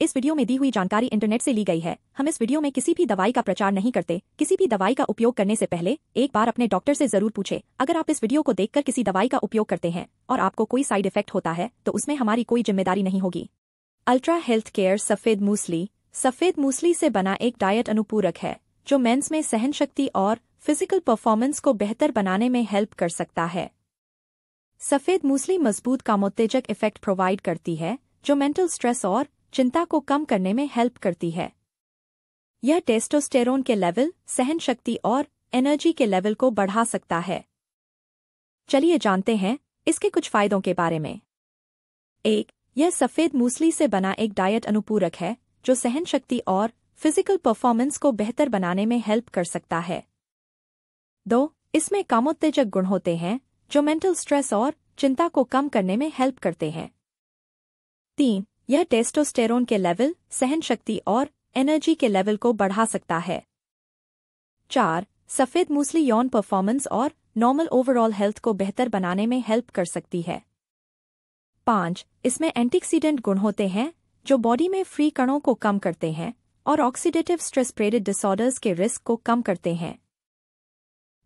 इस वीडियो में दी हुई जानकारी इंटरनेट से ली गई है हम इस वीडियो में किसी भी दवाई का प्रचार नहीं करते किसी भी दवाई का उपयोग करने से पहले एक बार अपने डॉक्टर से जरूर पूछे अगर आप इस वीडियो को देखकर किसी दवाई का उपयोग करते हैं और आपको कोई साइड इफेक्ट होता है तो उसमें हमारी कोई जिम्मेदारी नहीं होगी अल्ट्रा हेल्थ केयर सफेद मूसली सफेद मूसली से बना एक डायट अनुपूरक है जो मेन्स में सहन शक्ति और फिजिकल परफॉर्मेंस को बेहतर बनाने में हेल्प कर सकता है सफेद मूसली मजबूत कामोत्तेजक इफेक्ट प्रोवाइड करती है जो मेंटल स्ट्रेस और चिंता को कम करने में हेल्प करती है यह टेस्टोस्टेरोन के लेवल सहन शक्ति और एनर्जी के लेवल को बढ़ा सकता है चलिए जानते हैं इसके कुछ फायदों के बारे में एक यह सफ़ेद मूसली से बना एक डाइट अनुपूरक है जो सहन शक्ति और फिजिकल परफॉर्मेंस को बेहतर बनाने में हेल्प कर सकता है दो इसमें कामोत्तेजक गुण होते हैं जो मेंटल स्ट्रेस और चिंता को कम करने में हेल्प करते हैं तीन यह टेस्टोस्टेरोन के लेवल सहन शक्ति और एनर्जी के लेवल को बढ़ा सकता है चार सफ़ेद मूसली यौन परफॉर्मेंस और नॉर्मल ओवरऑल हेल्थ को बेहतर बनाने में हेल्प कर सकती है पांच इसमें एंटीक्सीडेंट गुण होते हैं जो बॉडी में फ्री कणों को कम करते हैं और ऑक्सीडेटिव स्ट्रेस प्रेरित डिसऑर्डर्स के रिस्क को कम करते हैं